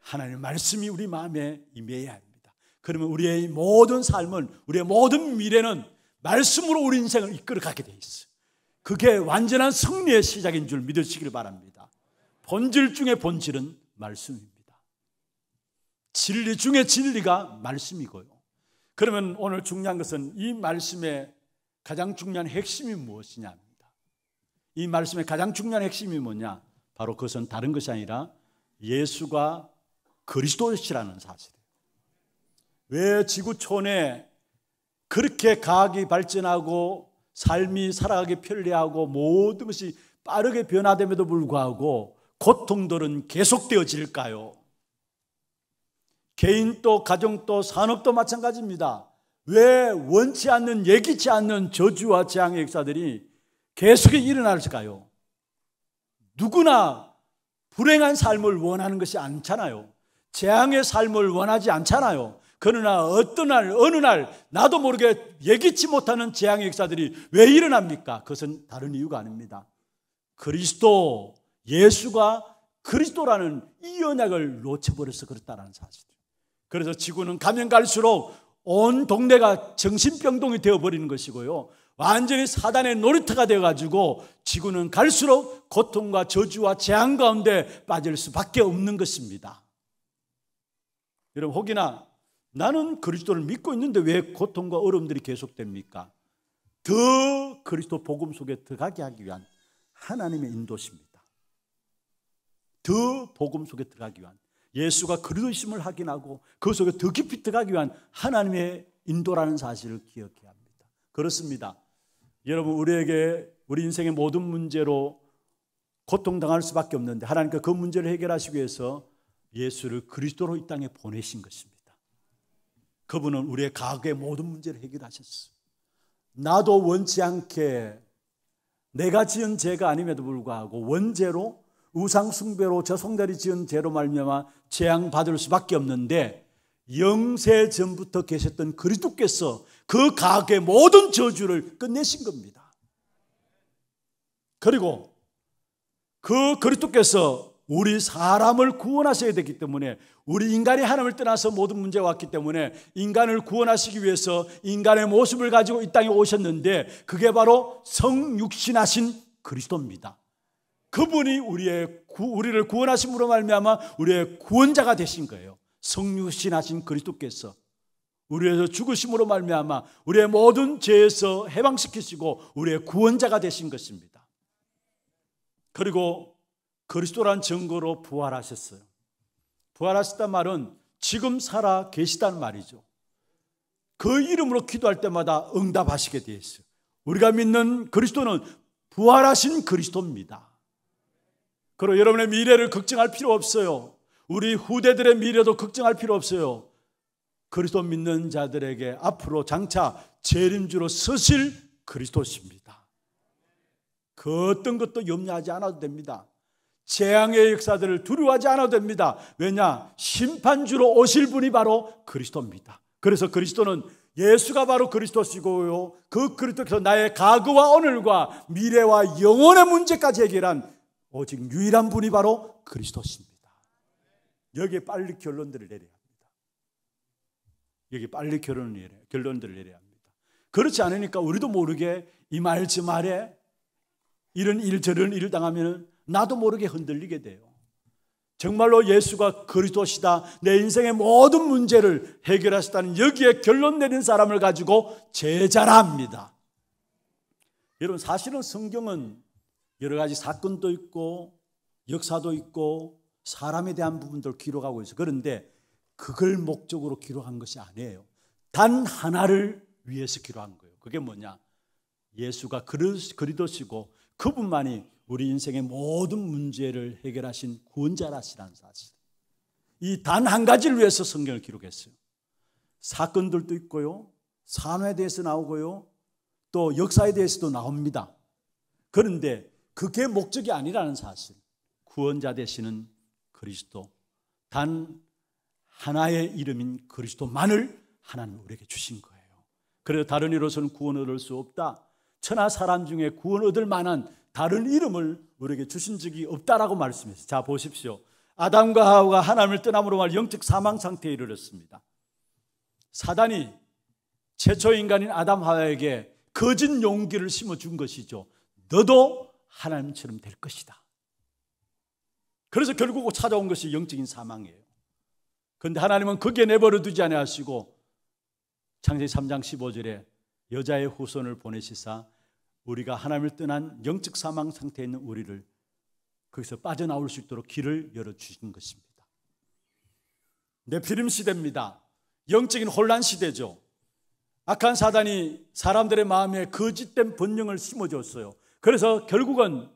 하나님 말씀이 우리 마음에 임해야 합니다. 그러면 우리의 모든 삶은 우리의 모든 미래는 말씀으로 우리 인생을 이끌어 가게 돼 있어. 그게 완전한 승리의 시작인 줄 믿으시길 바랍니다. 본질 중에 본질은 말씀입니다. 진리 중에 진리가 말씀이고요. 그러면 오늘 중요한 것은 이 말씀의 가장 중요한 핵심이 무엇이냐입니다. 이 말씀의 가장 중요한 핵심이 뭐냐? 바로 그것은 다른 것이 아니라 예수가 그리스도시라는 사실. 왜 지구촌에 그렇게 과학이 발전하고 삶이 살아가기 편리하고 모든 것이 빠르게 변화됨에도 불구하고 고통들은 계속되어질까요? 개인도 가정도 산업도 마찬가지입니다. 왜 원치 않는 예기치 않는 저주와 재앙의 역사들이 계속 일어날까요? 누구나 불행한 삶을 원하는 것이 않잖아요. 재앙의 삶을 원하지 않잖아요. 그러나 어떤 날, 어느 날 나도 모르게 예기치 못하는 재앙의 역사들이 왜 일어납니까? 그것은 다른 이유가 아닙니다. 그리스도, 예수가 그리스도라는 이 언약을 놓쳐버려서 그렇다는 사실. 그래서 지구는 가면 갈수록 온 동네가 정신병동이 되어버리는 것이고요. 완전히 사단의 놀이터가 되어가지고 지구는 갈수록 고통과 저주와 재앙 가운데 빠질 수밖에 없는 것입니다. 여러분, 혹이나 나는 그리스도를 믿고 있는데 왜 고통과 어려움들이 계속됩니까? 더 그리스도 복음 속에 들어가게 하기 위한 하나님의 인도십니다. 더 복음 속에 들어가기 위한 예수가 그리스도심을 확인하고 그 속에 더 깊이 들어가기 위한 하나님의 인도라는 사실을 기억해야 합니다. 그렇습니다. 여러분 우리에게 우리 인생의 모든 문제로 고통당할 수밖에 없는데 하나님께 그 문제를 해결하시기 위해서 예수를 그리스도로 이 땅에 보내신 것입니다. 그분은 우리의 과거의 모든 문제를 해결하셨어. 나도 원치 않게 내가 지은 죄가 아님에도 불구하고 원죄로 우상숭배로 저성들이 지은 죄로 말미암아 재앙받을 수밖에 없는데 영세 전부터 계셨던 그리스도께서 그가족 모든 저주를 끝내신 겁니다. 그리고 그 그리스도께서 우리 사람을 구원하셔야 되기 때문에 우리 인간이 하나님을 떠나서 모든 문제가 왔기 때문에 인간을 구원하시기 위해서 인간의 모습을 가지고 이 땅에 오셨는데 그게 바로 성육신하신 그리스도입니다. 그분이 우리의 우리를 구원하심으로 말미암아 우리의 구원자가 되신 거예요. 성육신하신 그리스도께서 우리에서 죽으심으로 말미암아 우리의 모든 죄에서 해방시키시고 우리의 구원자가 되신 것입니다. 그리고 그리스도란 증거로 부활하셨어요. 부활하셨단 말은 지금 살아 계시단 말이죠. 그 이름으로 기도할 때마다 응답하시게 되어 있어요. 우리가 믿는 그리스도는 부활하신 그리스도입니다. 그리고 여러분의 미래를 걱정할 필요 없어요. 우리 후대들의 미래도 걱정할 필요 없어요. 그리스도 믿는 자들에게 앞으로 장차 재림주로 서실 그리스도십니다. 그 어떤 것도 염려하지 않아도 됩니다. 재앙의 역사들을 두려워하지 않아도 됩니다. 왜냐? 심판주로 오실 분이 바로 그리스도입니다. 그래서 그리스도는 예수가 바로 그리스도시고요. 그 그리스도께서 나의 과거와 오늘과 미래와 영원의 문제까지 해결한 오직 유일한 분이 바로 그리스도십니다. 여기에 빨리 결론들을 내려야 합니다. 여기 빨리 결론들을 내려야 합니다. 그렇지 않으니까 우리도 모르게 이 말지 말에 이런 일 저런 일을 당하면 나도 모르게 흔들리게 돼요. 정말로 예수가 그리스도시다. 내 인생의 모든 문제를 해결하셨다는 여기에 결론 내린 사람을 가지고 제자라 니다 여러분 사실은 성경은 여러 가지 사건도 있고 역사도 있고 사람에 대한 부분들 기록하고 있어요. 그런데 그걸 목적으로 기록한 것이 아니에요. 단 하나를 위해서 기록한 거예요. 그게 뭐냐? 예수가 그리스도시고 그분만이 우리 인생의 모든 문제를 해결하신 구원자라시라는 사실. 이 단 한 가지를 위해서 성경을 기록했어요. 사건들도 있고요. 산업에 대해서 나오고요. 또 역사에 대해서도 나옵니다. 그런데 그게 목적이 아니라는 사실. 구원자 되시는 그리스도. 단 하나의 이름인 그리스도만을 하나님 우리에게 주신 거예요. 그래서 다른 이로서는 구원을 얻을 수 없다. 천하 사람 중에 구원 얻을 만한 다른 이름을 우리에게 주신 적이 없다라고 말씀했어요. 자, 보십시오. 아담과 하와가 하나님을 떠남으로 말 영적 사망 상태에 이르렀습니다. 사단이 최초 인간인 아담 하와에게 거짓 용기를 심어준 것이죠. 너도 하나님처럼 될 것이다. 그래서 결국 찾아온 것이 영적인 사망이에요. 그런데 하나님은 거기에 내버려 두지 아니시고 창세기 3장 15절에 여자의 후손을 보내시사 우리가 하나님을 떠난 영적 사망 상태에 있는 우리를 거기서 빠져나올 수 있도록 길을 열어주신 것입니다. 네피림 시대입니다. 영적인 혼란 시대죠. 악한 사단이 사람들의 마음에 거짓된 번영을 심어줬어요. 그래서 결국은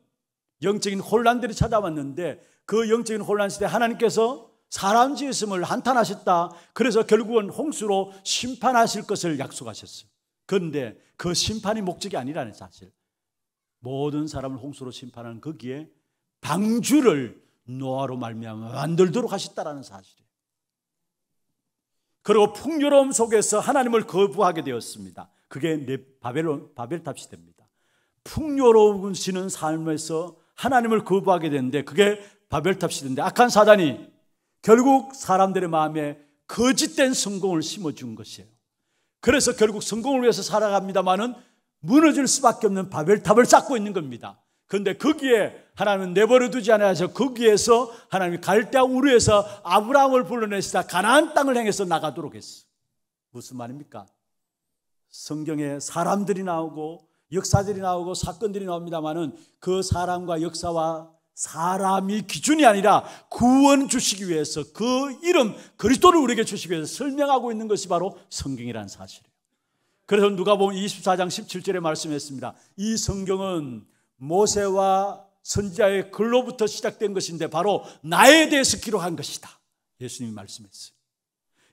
영적인 혼란들이 찾아왔는데 그 영적인 혼란 시대 하나님께서 사람 지으심을 한탄하셨다. 그래서 결국은 홍수로 심판하실 것을 약속하셨어요. 그런데 그 심판이 목적이 아니라는 사실. 모든 사람을 홍수로 심판하는 거기에 그 방주를 노아로 말미암아 만들도록 하셨다라는 사실이에요. 그리고 풍요로움 속에서 하나님을 거부하게 되었습니다. 그게 네, 바벨론 바벨탑 시대입니다. 풍요로운 시는 삶에서 하나님을 거부하게 되는데 그게 바벨탑 시대인데 악한 사단이 결국 사람들의 마음에 거짓된 성공을 심어준 것이에요. 그래서 결국 성공을 위해서 살아갑니다만은 무너질 수밖에 없는 바벨탑을 쌓고 있는 겁니다. 그런데 거기에 하나님은 내버려 두지 않아서 거기에서 하나님이 갈대아 우르에서 아브라함을 불러내시다 가나안 땅을 향해서 나가도록 했어. 무슨 말입니까? 성경에 사람들이 나오고 역사들이 나오고 사건들이 나옵니다만은 그 사람과 역사와 사람이 기준이 아니라 구원 주시기 위해서 그 이름 그리스도를 우리에게 주시기 위해서 설명하고 있는 것이 바로 성경이라는 사실이에요. 그래서 누가 보면 24장 17절에 말씀했습니다. 이 성경은 모세와 선지자의 글로부터 시작된 것인데 바로 나에 대해서 기록한 것이다. 예수님이 말씀했어요.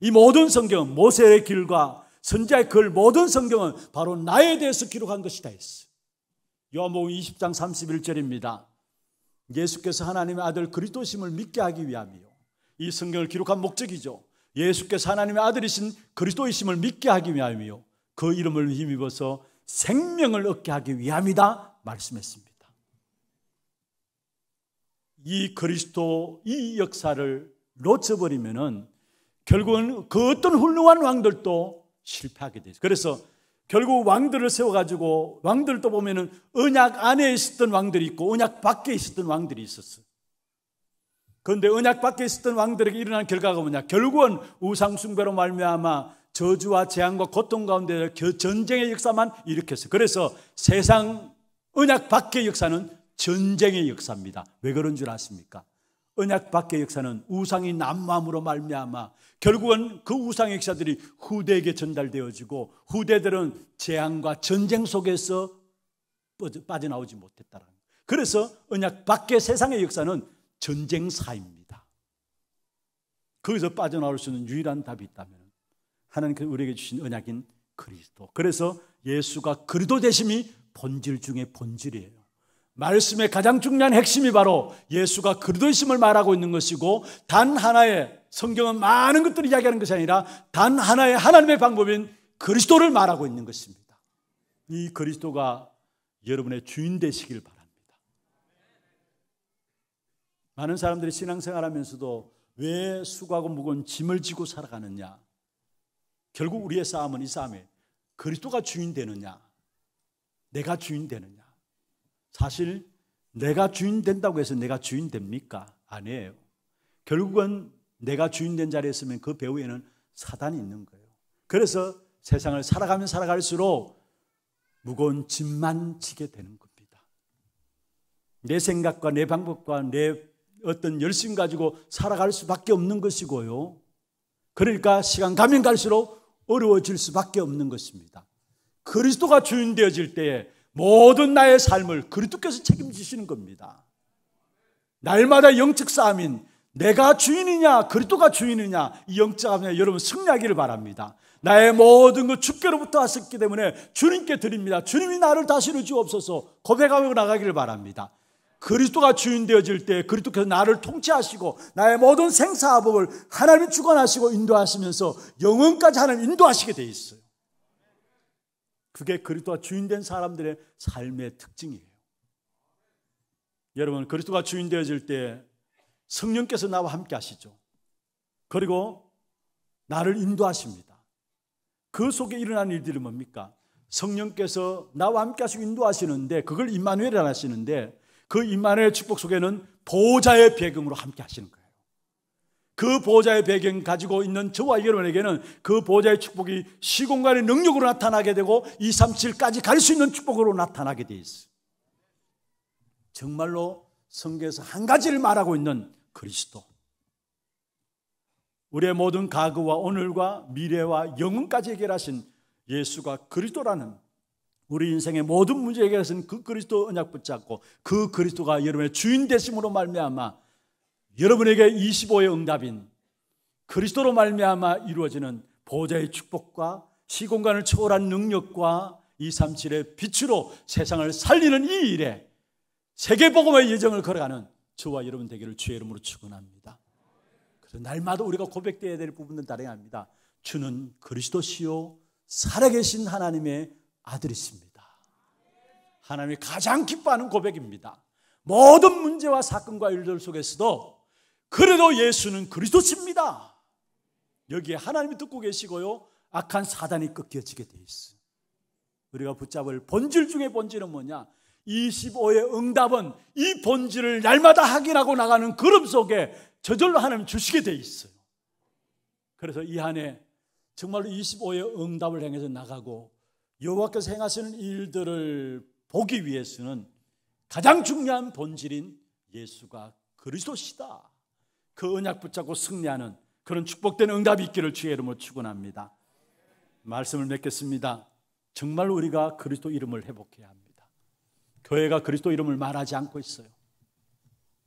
이 모든 성경은 모세의 길과 선지자의 글 모든 성경은 바로 나에 대해서 기록한 것이다 했어요. 요한복음 20장 31절입니다. 예수께서 하나님의 아들 그리스도심을 믿게 하기 위함이요. 이 성경을 기록한 목적이죠. 예수께서 하나님의 아들이신 그리스도이심을 믿게 하기 위함이요. 그 이름을 힘입어서 생명을 얻게 하기 위함이다 말씀했습니다. 이 그리스도 이 역사를 놓쳐버리면은 결국은 그 어떤 훌륭한 왕들도 실패하게 되죠. 그래서 결국 왕들을 세워가지고 왕들도 보면은 은약 안에 있었던 왕들이 있고 은약 밖에 있었던 왕들이 있었어. 그런데 언약 밖에 있었던 왕들에게 일어난 결과가 뭐냐? 결국은 우상숭배로 말미암아 저주와 재앙과 고통 가운데 그 전쟁의 역사만 일으켰어. 그래서 세상 언약 밖의 역사는 전쟁의 역사입니다. 왜 그런 줄 아십니까? 언약 밖의 역사는 우상이 남마음으로 말미암아 결국은 그 우상의 역사들이 후대에게 전달되어지고 후대들은 재앙과 전쟁 속에서 빠져나오지 못했다라는 거예요. 그래서 언약 밖의 세상의 역사는 전쟁사입니다. 거기서 빠져나올 수 있는 유일한 답이 있다면 하나님께서 우리에게 주신 언약인 그리스도. 그래서 예수가 그리스도 되심이 본질 중에 본질이에요. 말씀의 가장 중요한 핵심이 바로 예수가 그리스도이심을 말하고 있는 것이고 단 하나의 성경은 많은 것들을 이야기하는 것이 아니라 단 하나의 하나님의 방법인 그리스도를 말하고 있는 것입니다. 이 그리스도가 여러분의 주인 되시길 바랍니다. 많은 사람들이 신앙생활 하면서도 왜 수고하고 무거운 짐을 지고 살아가느냐? 결국 우리의 싸움은 이 싸움에 그리스도가 주인 되느냐? 내가 주인 되느냐? 사실 내가 주인 된다고 해서 내가 주인 됩니까? 아니에요. 결국은 내가 주인 된 자리에 있으면 그 배후에는 사단이 있는 거예요. 그래서 세상을 살아가면 살아갈수록 무거운 짐만 지게 되는 겁니다. 내 생각과 내 방법과 내 어떤 열심 가지고 살아갈 수밖에 없는 것이고요. 그러니까 시간 가면 갈수록 어려워질 수밖에 없는 것입니다. 그리스도가 주인 되어질 때에 모든 나의 삶을 그리스도께서 책임지시는 겁니다. 날마다 영적 싸움인 내가 주인이냐 그리스도가 주인이냐 이 영적 싸움에 여러분 승리하기를 바랍니다. 나의 모든 것 주께로부터 왔었기 때문에 주님께 드립니다. 주님이 나를 다스려 주옵소서 고백하고 나가기를 바랍니다. 그리스도가 주인 되어질 때 그리스도께서 나를 통치하시고 나의 모든 생사화복을 하나님 주관하시고 인도하시면서 영원까지 하나님 인도하시게 돼 있어요. 그게 그리스도가 주인된 사람들의 삶의 특징이에요. 여러분 그리스도가 주인 되어질 때 성령께서 나와 함께 하시죠. 그리고 나를 인도하십니다. 그 속에 일어난 일들이 뭡니까? 성령께서 나와 함께 하시고 인도하시는데 그걸 임마누엘이라 하시는데 그 임마누엘 축복 속에는 보호자의 배경으로 함께 하시는 거예요. 그 보좌의 배경 가지고 있는 저와 여러분에게는 그 보좌의 축복이 시공간의 능력으로 나타나게 되고 2, 3, 7까지 갈 수 있는 축복으로 나타나게 돼있어 정말로 성경에서 한 가지를 말하고 있는 그리스도. 우리의 모든 과거와 오늘과 미래와 영혼까지 해결하신 예수가 그리스도라는 우리 인생의 모든 문제 해결하그 그리스도 언약 붙잡고 그 그리스도가 여러분의 주인 되심으로 말미암아 여러분에게 25의 응답인 그리스도로 말미암아 이루어지는 보좌의 축복과 시공간을 초월한 능력과 237의 빛으로 세상을 살리는 이 일에 세계복음의 예정을 걸어가는 저와 여러분 되기를 주의 이름으로 축원합니다. 그래서 날마다 우리가 고백되어야될 부분은 다양합니다. 주는 그리스도시요 살아계신 하나님의 아들이십니다. 하나님이 가장 기뻐하는 고백입니다. 모든 문제와 사건과 일들 속에서도 그래도 예수는 그리스도십니다. 여기에 하나님이 듣고 계시고요. 악한 사단이 꺾여지게 돼 있어. 우리가 붙잡을 본질 중에 본질은 뭐냐? 25의 응답은 이 본질을 날마다 확인하고 나가는 걸음 속에 저절로 하나님 주시게 돼 있어요. 그래서 이 한해 정말로 25의 응답을 향해서 나가고 여호와께서 행하시는 일들을 보기 위해서는 가장 중요한 본질인 예수가 그리스도시다. 그 언약 붙잡고 승리하는 그런 축복된 응답이 있기를 주의 이름으로 축원합니다. 말씀을 맺겠습니다. 정말 우리가 그리스도 이름을 회복해야 합니다. 교회가 그리스도 이름을 말하지 않고 있어요.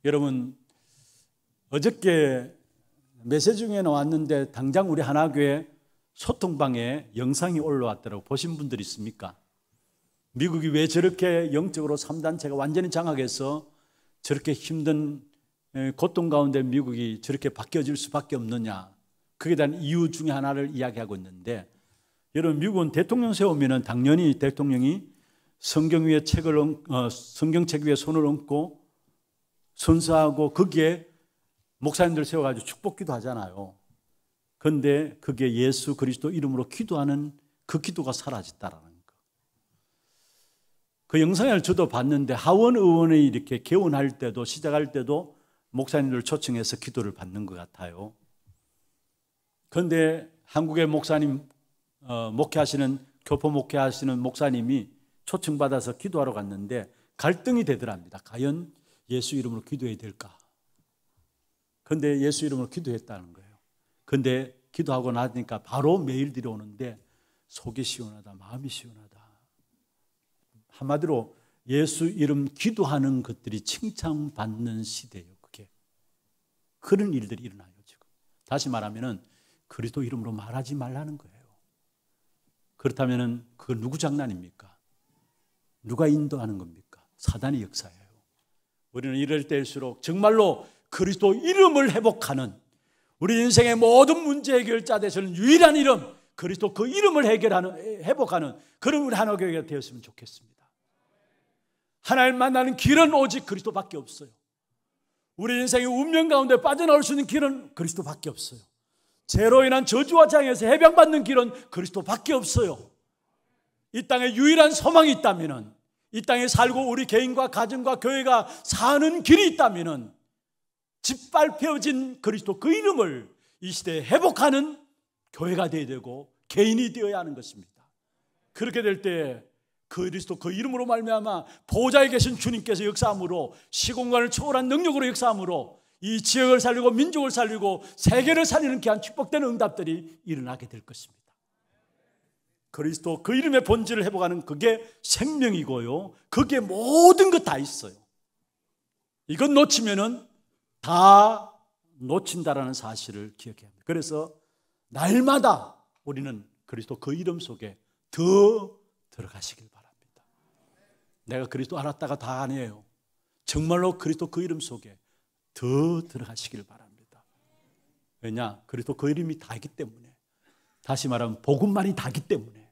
여러분 어저께 메시지 중에 나왔는데 당장 우리 하나교회 소통방에 영상이 올라왔더라고 보신 분들 있습니까? 미국이 왜 저렇게 영적으로 3단체가 완전히 장악해서 저렇게 힘든 고통 예, 가운데 미국이 저렇게 바뀌어질 수밖에 없느냐. 그에 대한 이유 중에 하나를 이야기하고 있는데 여러분 미국은 대통령 세우면 당연히 대통령이 성경 위에 책을 어, 성경책 위에 손을 얹고 선사하고 거기에 목사님들 세워가지고 축복 기도하잖아요. 그런데 그게 예수 그리스도 이름으로 기도하는 그 기도가 사라졌다라는 거. 그 영상을 저도 봤는데 하원 의원이 이렇게 개원할 때도 시작할 때도 목사님들 초청해서 기도를 받는 것 같아요. 그런데 한국의 목사님 어, 목회하시는 교포 목회하시는 목사님이 초청받아서 기도하러 갔는데 갈등이 되더랍니다. 과연 예수 이름으로 기도해야 될까? 근데 예수 이름으로 기도했다는 거예요. 근데 기도하고 나니까 바로 매일 들어오는데 속이 시원하다, 마음이 시원하다. 한마디로 예수 이름 기도하는 것들이 칭찬받는 시대요. 그런 일들이 일어나요, 지금. 다시 말하면은 그리스도 이름으로 말하지 말라는 거예요. 그렇다면은 그 누구 장난입니까? 누가 인도하는 겁니까? 사단의 역사예요. 우리는 이럴 때일수록 정말로 그리스도 이름을 회복하는 우리 인생의 모든 문제 해결자 되시는 유일한 이름 그리스도 그 이름을 해결하는 회복하는 그런 우리 한화교회가 되었으면 좋겠습니다. 하나님 만나는 길은 오직 그리스도밖에 없어요. 우리 인생의 운명 가운데 빠져나올 수 있는 길은 그리스도밖에 없어요. 죄로 인한 저주와 장에서 해방받는 길은 그리스도밖에 없어요. 이 땅에 유일한 소망이 있다면은 이 땅에 살고 우리 개인과 가정과 교회가 사는 길이 있다면은 짓밟혀진 그리스도 그 이름을 이 시대에 회복하는 교회가 되어야 되고 개인이 되어야 하는 것입니다. 그렇게 될때 그 그리스도 그 이름으로 말미암아 보좌에 계신 주님께서 역사함으로 시공간을 초월한 능력으로 역사함으로 이 지역을 살리고 민족을 살리고 세계를 살리는 귀한 축복된 응답들이 일어나게 될 것입니다. 그리스도 그 이름의 본질을 회복하는 그게 생명이고요. 그게 모든 것 다 있어요. 이건 놓치면은 다 놓친다라는 사실을 기억해야 합니다. 그래서 날마다 우리는 그리스도 그 이름 속에 더 들어가시길 바랍니다. 내가 그리스도 알았다가 다 아니에요. 정말로 그리스도 그 이름 속에 더 들어가시길 바랍니다. 왜냐? 그리스도 그 이름이 다기 이 때문에. 다시 말하면 복음만이 다기 이 때문에.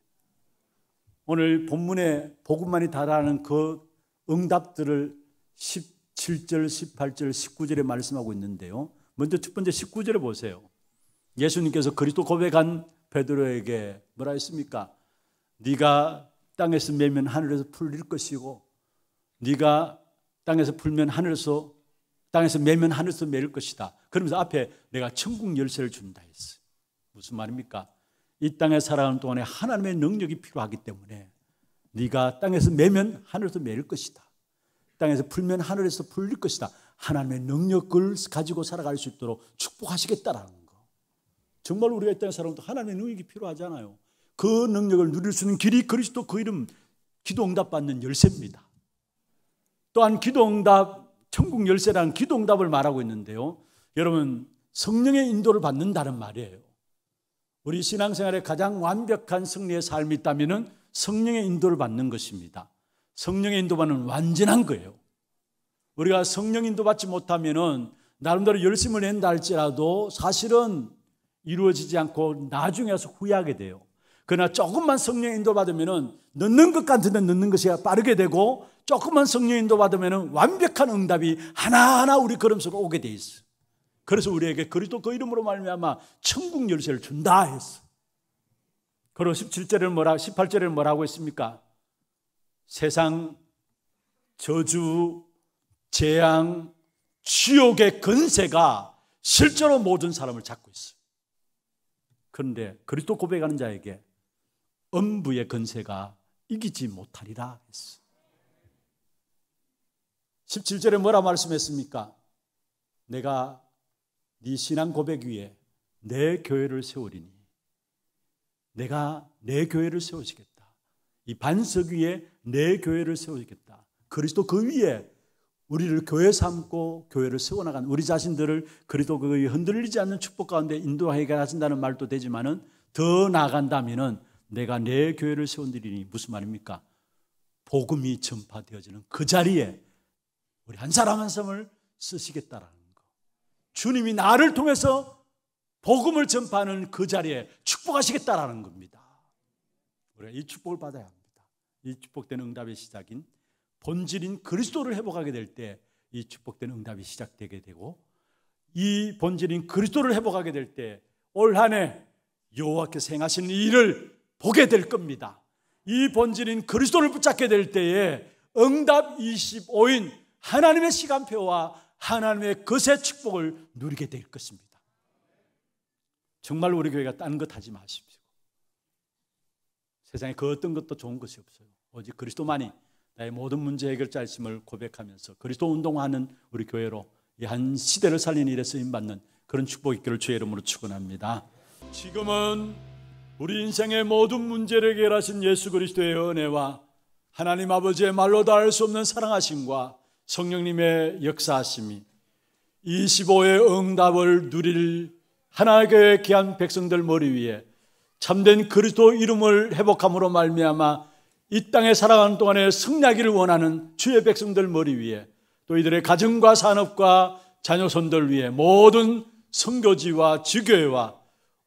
오늘 본문에 복음만이 다라는 그 응답들을 17절, 18절, 19절에 말씀하고 있는데요. 먼저 첫 번째 1 9절에 보세요. 예수님께서 그리스도 고백한 베드로에게 뭐라 했습니까? 네가 땅에서 매면 하늘에서 풀릴 것이고 네가 땅에서 풀면 하늘에서 땅에서 매면 하늘에서 매일 것이다. 그러면서 앞에 내가 천국 열쇠를 준다 했어 무슨 말입니까? 이 땅에 살아가는 동안에 하나님의 능력이 필요하기 때문에 네가 땅에서 매면 하늘에서 매일 것이다. 땅에서 풀면 하늘에서 풀릴 것이다. 하나님의 능력을 가지고 살아갈 수 있도록 축복하시겠다라는 거. 정말 우리가 이 땅에 살아가는 동안 하나님의 능력이 필요하잖아요. 그 능력을 누릴 수 있는 길이 그리스도 그 이름 기도 응답 받는 열쇠입니다. 또한 기도 응답 천국 열쇠라는 기도 응답을 말하고 있는데요. 여러분 성령의 인도를 받는다는 말이에요. 우리 신앙생활에 가장 완벽한 승리의 삶이 있다면 성령의 인도를 받는 것입니다. 성령의 인도받는 완전한 거예요. 우리가 성령 인도받지 못하면 나름대로 열심을 낸다 할지라도 사실은 이루어지지 않고 나중에 와서 후회하게 돼요. 그러나 조금만 성령 인도 받으면은 늦는 것 같은데 늦는 것이 빠르게 되고 조금만 성령 인도 받으면은 완벽한 응답이 하나하나 우리 걸음 속에 오게 돼 있어. 그래서 우리에게 그리스도 그 이름으로 말미암아 천국 열쇠를 준다 했어. 그리고 17절을 뭐라 18절을 뭐라고 했습니까? 세상 저주 재앙 지옥의 근세가 실제로 모든 사람을 잡고 있어 그런데 그리스도 고백하는 자에게 음부의 근세가 이기지 못하리라 했어. 17절에 뭐라 말씀했습니까? 내가 네 신앙 고백 위에 내 교회를 세우리니 내가 내 교회를 세우시겠다. 이 반석 위에 내 교회를 세우시겠다. 그리스도 그 위에 우리를 교회 삼고 교회를 세워나간 우리 자신들을 그리스도 그 흔들리지 않는 축복 가운데 인도하게 하신다는 말도 되지만은 더나간다면은 내가 내 교회를 세운드이니 무슨 말입니까? 복음이 전파되어지는 그 자리에 우리 한 사람 한 사람을 쓰시겠다라는 거. 주님이 나를 통해서 복음을 전파하는 그 자리에 축복하시겠다라는 겁니다. 우리가 이 축복을 받아야 합니다. 이 축복된 응답의 시작인 본질인 그리스도를 회복하게 될 때 이 축복된 응답이 시작되게 되고 이 본질인 그리스도를 회복하게 될 때 올 한해 여호와께서 행하신 일을 보게 될 겁니다. 이 본질인 그리스도를 붙잡게 될 때에 응답 25인 하나님의 시간표와 하나님의 것의 축복을 누리게 될 것입니다. 정말 우리 교회가 딴 것 하지 마십시오. 세상에 그 어떤 것도 좋은 것이 없어요. 오직 그리스도만이 나의 모든 문제 해결자 심을 고백하면서 그리스도 운동하는 우리 교회로 이 한 시대를 살린 일에 쓰임 받는 그런 축복 있기를 주의 이름으로 축원합니다. 지금은 우리 인생의 모든 문제를 해결하신 예수 그리스도의 은혜와 하나님 아버지의 말로 닿을 수 없는 사랑하심과 성령님의 역사하심이 25의 응답을 누릴 하나님의 귀한 백성들 머리 위에 참된 그리스도 이름을 회복함으로 말미암아 이 땅에 살아가는 동안에 승리하기를 원하는 주의 백성들 머리 위에 또 이들의 가정과 산업과 자녀손들 위에 모든 성교지와 지교회와